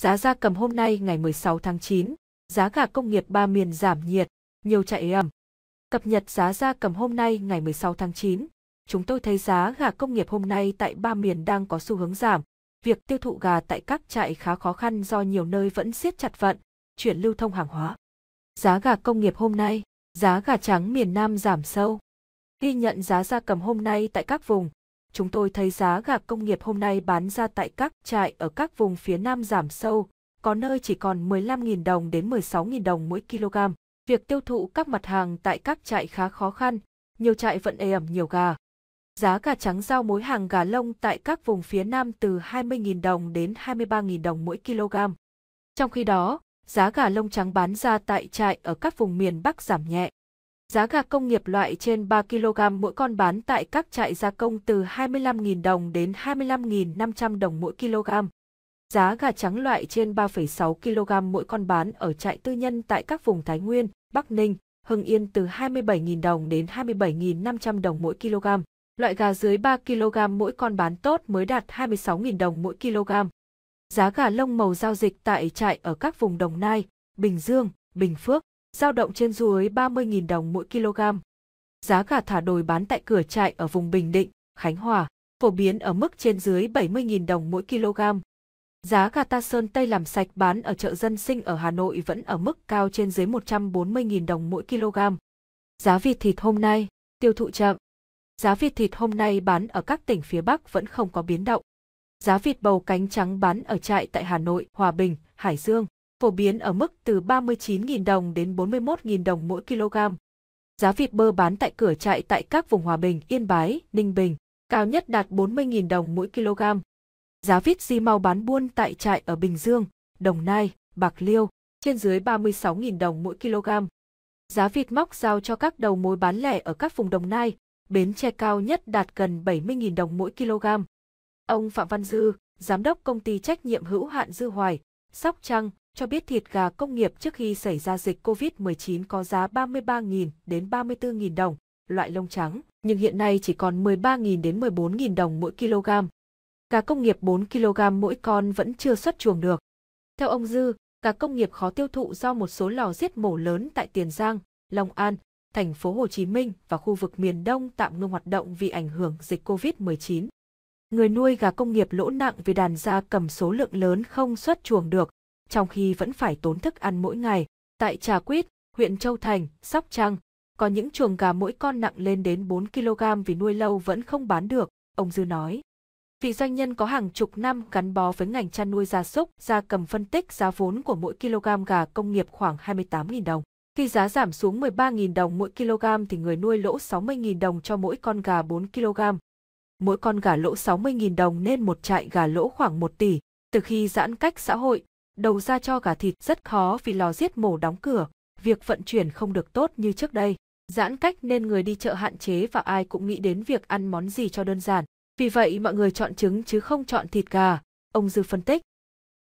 Giá da cầm hôm nay ngày 16 tháng 9, giá gà công nghiệp ba miền giảm nhiệt, nhiều chạy ẩm. Cập nhật giá da cầm hôm nay ngày 16 tháng 9, chúng tôi thấy giá gà công nghiệp hôm nay tại ba miền đang có xu hướng giảm. Việc tiêu thụ gà tại các trại khá khó khăn do nhiều nơi vẫn siết chặt vận, chuyển lưu thông hàng hóa. Giá gà công nghiệp hôm nay, giá gà trắng miền Nam giảm sâu. Ghi nhận giá da cầm hôm nay tại các vùng, Chúng tôi thấy giá gà công nghiệp hôm nay bán ra tại các trại ở các vùng phía Nam giảm sâu, có nơi chỉ còn 15.000 đồng đến 16.000 đồng mỗi kg. Việc tiêu thụ các mặt hàng tại các trại khá khó khăn, nhiều trại vẫn ê ẩm nhiều gà. Giá gà trắng giao mối hàng gà lông tại các vùng phía Nam từ 20.000 đồng đến 23.000 đồng mỗi kg. Trong khi đó, giá gà lông trắng bán ra tại trại ở các vùng miền Bắc giảm nhẹ. Giá gà công nghiệp loại trên 3 kg mỗi con bán tại các trại gia công từ 25.000 đồng đến 25.500 đồng mỗi kg. Giá gà trắng loại trên 3,6 kg mỗi con bán ở trại tư nhân tại các vùng Thái Nguyên, Bắc Ninh, Hưng Yên từ 27.000 đồng đến 27.500 đồng mỗi kg. Loại gà dưới 3 kg mỗi con bán tốt mới đạt 26.000 đồng mỗi kg. Giá gà lông màu giao dịch tại trại ở các vùng Đồng Nai, Bình Dương, Bình Phước, giao động trên dưới 30.000 đồng mỗi kg. Giá gà thả đồi bán tại cửa trại ở vùng Bình Định, Khánh Hòa, phổ biến ở mức trên dưới 70.000 đồng mỗi kg. Giá gà ta sơn Tây làm sạch bán ở chợ dân sinh ở Hà Nội vẫn ở mức cao trên dưới 140.000 đồng mỗi kg. Giá vịt thịt hôm nay, tiêu thụ chậm. Giá vịt thịt hôm nay bán ở các tỉnh phía Bắc vẫn không có biến động. Giá vịt bầu cánh trắng bán ở trại tại Hà Nội, Hòa Bình, Hải Dương phổ biến ở mức từ 39.000 đồng đến 41.000 đồng mỗi kg. Giá vịt bơ bán tại cửa trại tại các vùng Hòa Bình, Yên Bái, Ninh Bình, cao nhất đạt 40.000 đồng mỗi kg. Giá vịt di mau bán buôn tại trại ở Bình Dương, Đồng Nai, Bạc Liêu, trên dưới 36.000 đồng mỗi kg. Giá vịt móc giao cho các đầu mối bán lẻ ở các vùng Đồng Nai, Bến Tre cao nhất đạt gần 70.000 đồng mỗi kg. Ông Phạm Văn Dư, Giám đốc Công ty Trách nhiệm Hữu hạn Dư Hoài, Sóc Trăng, cho biết thịt gà công nghiệp trước khi xảy ra dịch COVID-19 có giá 33.000 đến 34.000 đồng, loại lông trắng, nhưng hiện nay chỉ còn 13.000 đến 14.000 đồng mỗi kg. Gà công nghiệp 4 kg mỗi con vẫn chưa xuất chuồng được. Theo ông Dư, gà công nghiệp khó tiêu thụ do một số lò giết mổ lớn tại Tiền Giang, Long An, thành phố Hồ Chí Minh và khu vực miền Đông tạm ngưng hoạt động vì ảnh hưởng dịch COVID-19. Người nuôi gà công nghiệp lỗ nặng vì đàn gia cầm số lượng lớn không xuất chuồng được, trong khi vẫn phải tốn thức ăn mỗi ngày. Tại Trà Quýt, huyện Châu Thành, Sóc Trăng, có những chuồng gà mỗi con nặng lên đến 4 kg vì nuôi lâu vẫn không bán được, ông Dư nói. Vị doanh nhân có hàng chục năm gắn bó với ngành chăn nuôi gia súc, gia cầm phân tích giá vốn của mỗi kg gà công nghiệp khoảng 28.000 đồng. Khi giá giảm xuống 13.000 đồng mỗi kg thì người nuôi lỗ 60.000 đồng cho mỗi con gà 4 kg. Mỗi con gà lỗ 60.000 đồng nên một trại gà lỗ khoảng 1 tỷ. Từ khi giãn cách xã hội, đầu ra cho gà thịt rất khó vì lò giết mổ đóng cửa, việc vận chuyển không được tốt như trước đây. Giãn cách nên người đi chợ hạn chế và ai cũng nghĩ đến việc ăn món gì cho đơn giản. Vì vậy mọi người chọn trứng chứ không chọn thịt gà, ông Dư phân tích.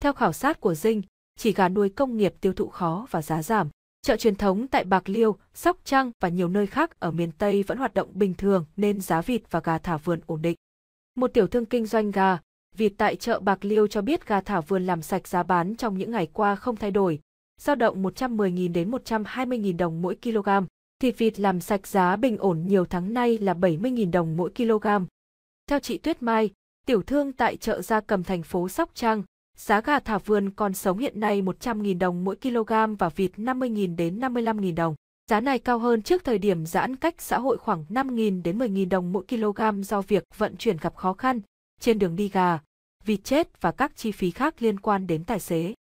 Theo khảo sát của Dinh, chỉ gà nuôi công nghiệp tiêu thụ khó và giá giảm. Chợ truyền thống tại Bạc Liêu, Sóc Trăng và nhiều nơi khác ở miền Tây vẫn hoạt động bình thường nên giá vịt và gà thả vườn ổn định. Một tiểu thương kinh doanh gà, Việt tại chợ Bạc Liêu cho biết gà thả vườn làm sạch giá bán trong những ngày qua không thay đổi, dao động 110.000 đến 120.000 đồng mỗi kg. Thịt vịt làm sạch giá bình ổn nhiều tháng nay là 70.000 đồng mỗi kg. Theo chị Tuyết Mai, tiểu thương tại chợ Gia Cầm thành phố Sóc Trăng, giá gà thả vườn còn sống hiện nay 100.000 đồng mỗi kg và vịt 50.000 đến 55.000 đồng. Giá này cao hơn trước thời điểm giãn cách xã hội khoảng 5.000 đến 10.000 đồng mỗi kg do việc vận chuyển gặp khó khăn, trên đường đi gà, vịt chết và các chi phí khác liên quan đến tài xế.